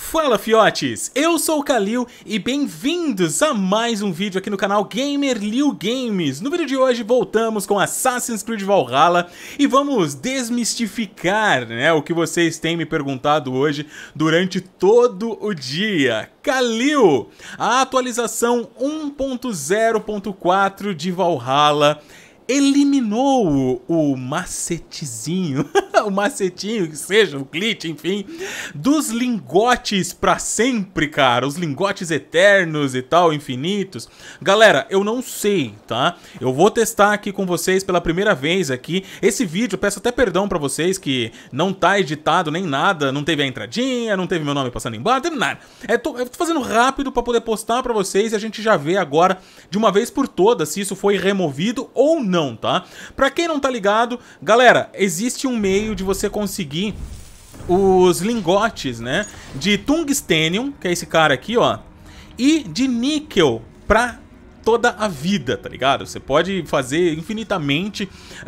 Fala fiotes, eu sou o Kalil e bem-vindos a mais um vídeo aqui no canal Gamer Liu Games. No vídeo de hoje voltamos com Assassin's Creed Valhalla e vamos desmistificar né, o que vocês têm me perguntado hoje durante todo o dia. Kalil, a atualização 1.0.4 de Valhalla eliminou o, macetezinho, o macetinho, que seja, o glitch, enfim, dos lingotes para sempre, cara, os lingotes eternos e tal, infinitos. Galera, eu não sei, tá? Eu vou testar aqui com vocês pela primeira vez aqui. Esse vídeo, peço até perdão para vocês que não tá editado nem nada, não teve a entradinha, não teve meu nome passando embora, não teve nada. É, tô, eu tô fazendo rápido para poder postar para vocês e a gente já vê agora de uma vez por todas se isso foi removido ou não não, tá? Pra quem não tá ligado, galera, existe um meio de você conseguir os lingotes, né? De tungstênio, que é esse cara aqui, ó, e de níquel pra toda a vida, tá ligado? Você pode fazer infinitamente uh,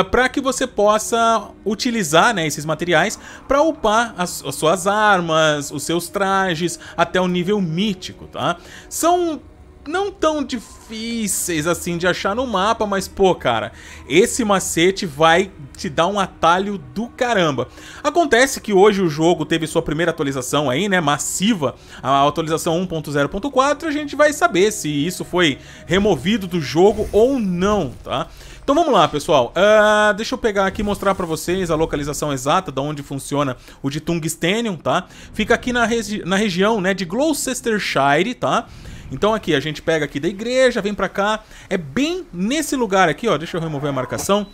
eh, para que você possa utilizar né, esses materiais para upar as, as suas armas, os seus trajes até o nível mítico, tá? São não tão difíceis assim de achar no mapa, mas pô, cara, esse macete vai te dar um atalho do caramba. Acontece que hoje o jogo teve sua primeira atualização aí, né, massiva, a atualização 1.0.4, a gente vai saber se isso foi removido do jogo ou não, tá? Então vamos lá, pessoal. Uh, deixa eu pegar aqui e mostrar para vocês a localização exata de onde funciona o de tungstênio, tá? Fica aqui na, regi na região, né, de Gloucestershire, tá? Então aqui, a gente pega aqui da igreja, vem pra cá. É bem nesse lugar aqui, ó. Deixa eu remover a marcação.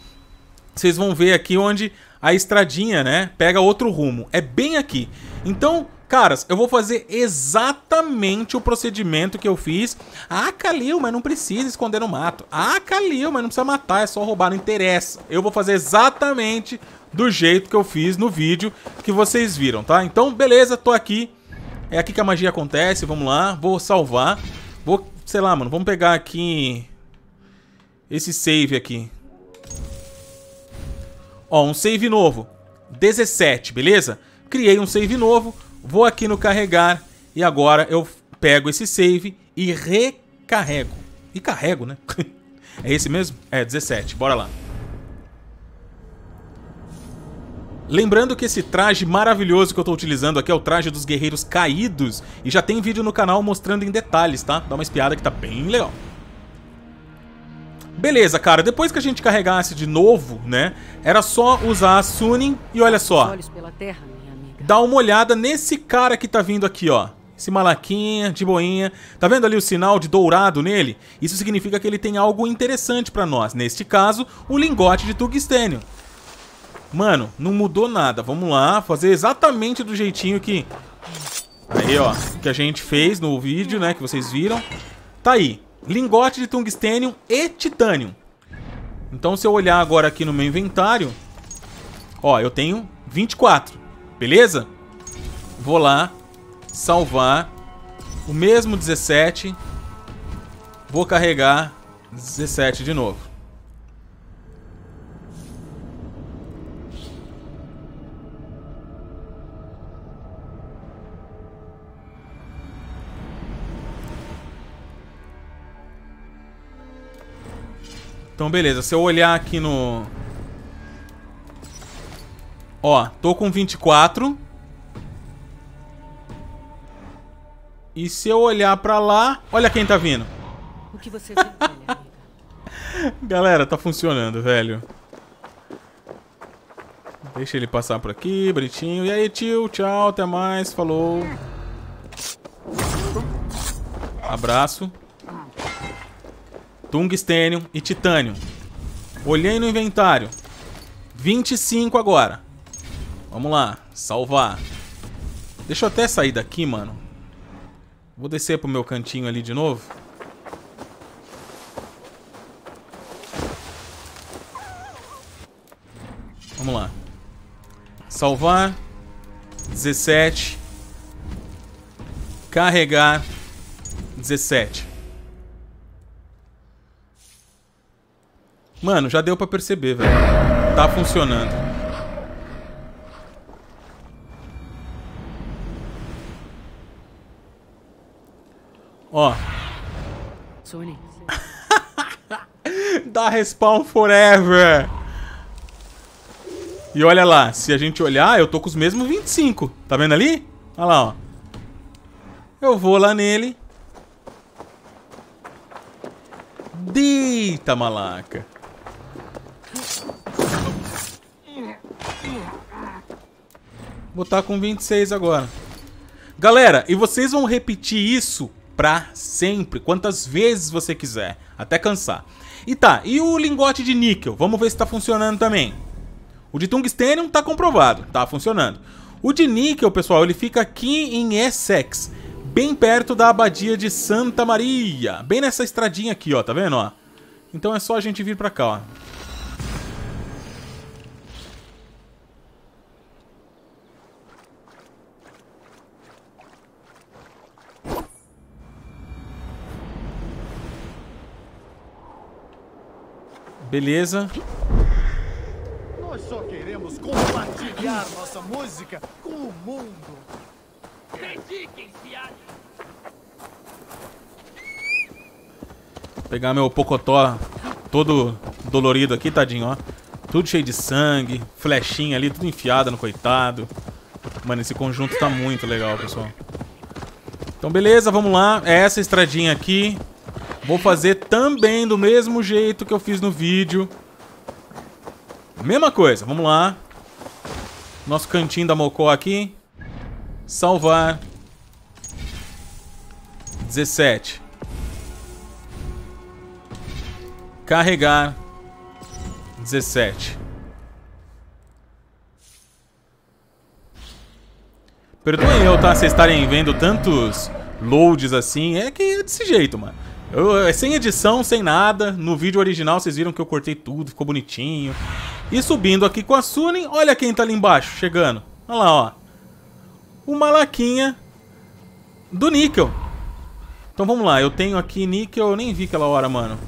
Vocês vão ver aqui onde a estradinha, né, pega outro rumo. É bem aqui. Então, Caras, eu vou fazer exatamente o procedimento que eu fiz. Ah, Kalil, mas não precisa esconder no mato. Ah, Kalil, mas não precisa matar, é só roubar, não interessa. Eu vou fazer exatamente do jeito que eu fiz no vídeo que vocês viram, tá? Então, beleza, tô aqui é aqui que a magia acontece, vamos lá. Vou salvar. Vou, sei lá, mano, vamos pegar aqui... Esse save aqui. Ó, um save novo. 17, beleza? Criei um save novo. Vou aqui no carregar. E agora eu pego esse save e recarrego. E carrego, né? é esse mesmo? É, 17. Bora lá. Lembrando que esse traje maravilhoso que eu tô utilizando aqui é o traje dos guerreiros caídos e já tem vídeo no canal mostrando em detalhes, tá? Dá uma espiada que tá bem legal. Beleza, cara, depois que a gente carregasse de novo, né, era só usar a Sunin e olha só. dá uma olhada nesse cara que tá vindo aqui, ó. Esse malaquinha, de boinha. Tá vendo ali o sinal de dourado nele? Isso significa que ele tem algo interessante pra nós. Neste caso, o lingote de Tugstênio. Mano, não mudou nada. Vamos lá, fazer exatamente do jeitinho que... Aí, ó, que a gente fez no vídeo, né, que vocês viram. Tá aí, lingote de tungstênio e titânio. Então, se eu olhar agora aqui no meu inventário, ó, eu tenho 24, beleza? Vou lá, salvar, o mesmo 17, vou carregar 17 de novo. Então, beleza. Se eu olhar aqui no... Ó, tô com 24. E se eu olhar pra lá... Olha quem tá vindo. O que você Galera, tá funcionando, velho. Deixa ele passar por aqui, bonitinho. E aí, tio, tchau, até mais, falou. Abraço tungstênio e titânio. Olhei no inventário. 25 agora. Vamos lá, salvar. Deixa eu até sair daqui, mano. Vou descer pro meu cantinho ali de novo. Vamos lá. Salvar. 17. Carregar. 17. Mano, já deu pra perceber, velho. Tá funcionando. Ó. Dá respawn forever. E olha lá, se a gente olhar, eu tô com os mesmos 25. Tá vendo ali? Olha lá, ó. Eu vou lá nele. Deita, malaca. Vou estar tá com 26 agora. Galera, e vocês vão repetir isso pra sempre, quantas vezes você quiser, até cansar. E tá, e o lingote de níquel? Vamos ver se tá funcionando também. O de tungstênio tá comprovado, tá funcionando. O de níquel, pessoal, ele fica aqui em Essex, bem perto da abadia de Santa Maria, bem nessa estradinha aqui, ó, tá vendo, ó? Então é só a gente vir pra cá, ó. Beleza. Nós só queremos compartilhar nossa música com o mundo. Dediquem-se a... Pegar meu pocotó todo dolorido aqui, tadinho, ó. Tudo cheio de sangue, flechinha ali, tudo enfiada no coitado. Mano, esse conjunto tá muito legal, pessoal. Então, beleza, vamos lá. É essa estradinha aqui. Vou fazer também do mesmo jeito que eu fiz no vídeo. Mesma coisa, vamos lá. Nosso cantinho da Mocó aqui. Salvar. 17. Carregar. 17. Perdoem eu, tá? Vocês estarem vendo tantos loads assim. É que é desse jeito, mano. Eu, é, sem edição, sem nada. No vídeo original vocês viram que eu cortei tudo, ficou bonitinho. E subindo aqui com a Sunin, olha quem tá ali embaixo, chegando. Olha lá, ó. O Malaquinha do Níquel. Então vamos lá, eu tenho aqui Níquel, eu nem vi aquela hora, mano.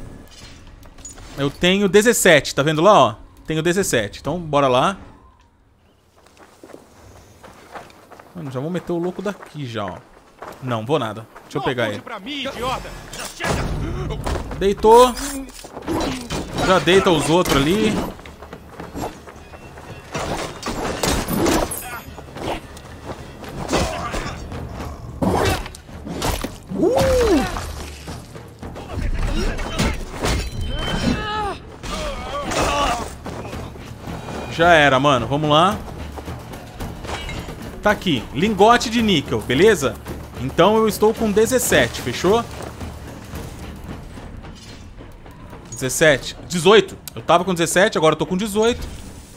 Eu tenho 17, tá vendo lá, ó? Tenho 17, então bora lá. Mano, já vou meter o louco daqui já, ó. Não, vou nada. Deixa eu pegar ele. Deitou. Já deita os outros ali. Uh! Já era, mano. Vamos lá. Tá aqui. Lingote de níquel, beleza? Então eu estou com 17, fechou? 17, 18. Eu tava com 17, agora eu tô com 18.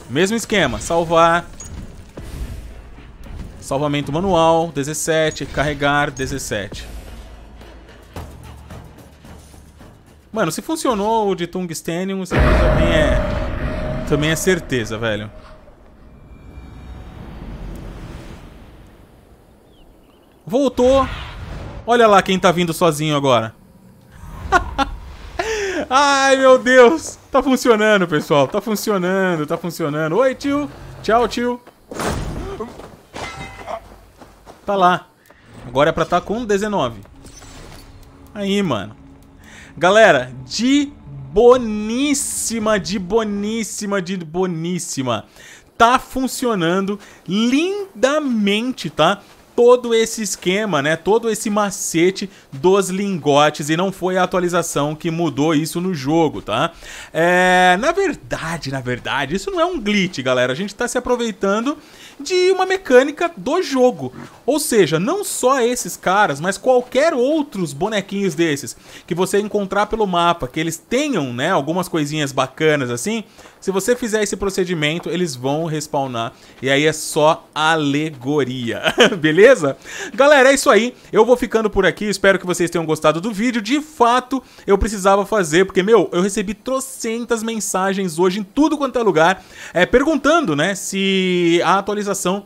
Mesmo esquema, salvar. Salvamento manual, 17, carregar, 17. Mano, se funcionou o de tungstênio, isso aqui também é... Também é certeza, velho. Voltou. Olha lá quem tá vindo sozinho agora. Ai, meu Deus. Tá funcionando, pessoal. Tá funcionando, tá funcionando. Oi, tio. Tchau, tio. Tá lá. Agora é pra estar tá com 19. Aí, mano. Galera, de boníssima, de boníssima, de boníssima. Tá funcionando lindamente, tá? todo esse esquema, né, todo esse macete dos lingotes e não foi a atualização que mudou isso no jogo, tá? É, na verdade, na verdade, isso não é um glitch, galera. A gente está se aproveitando de uma mecânica do jogo. Ou seja, não só esses caras, mas qualquer outros bonequinhos desses que você encontrar pelo mapa, que eles tenham, né, algumas coisinhas bacanas assim, se você fizer esse procedimento, eles vão respawnar e aí é só alegoria. Beleza? Beleza? Galera, é isso aí. Eu vou ficando por aqui. Espero que vocês tenham gostado do vídeo. De fato, eu precisava fazer, porque, meu, eu recebi trocentas mensagens hoje em tudo quanto é lugar, é, perguntando, né, se a atualização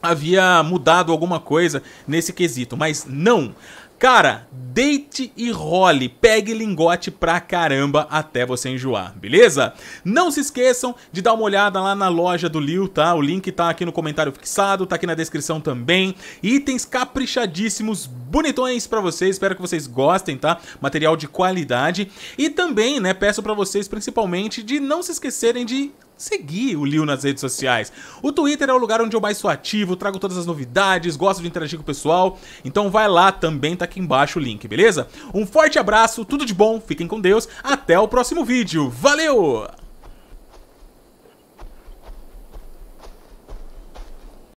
havia mudado alguma coisa nesse quesito, mas não. Cara, deite e role, pegue lingote pra caramba até você enjoar, beleza? Não se esqueçam de dar uma olhada lá na loja do Liu, tá? O link tá aqui no comentário fixado, tá aqui na descrição também. Itens caprichadíssimos, bonitões pra vocês, espero que vocês gostem, tá? Material de qualidade. E também, né, peço pra vocês principalmente de não se esquecerem de seguir o Liu nas redes sociais. O Twitter é o lugar onde eu mais sou ativo, trago todas as novidades, gosto de interagir com o pessoal. Então vai lá, também tá aqui embaixo o link, beleza? Um forte abraço, tudo de bom, fiquem com Deus, até o próximo vídeo. Valeu!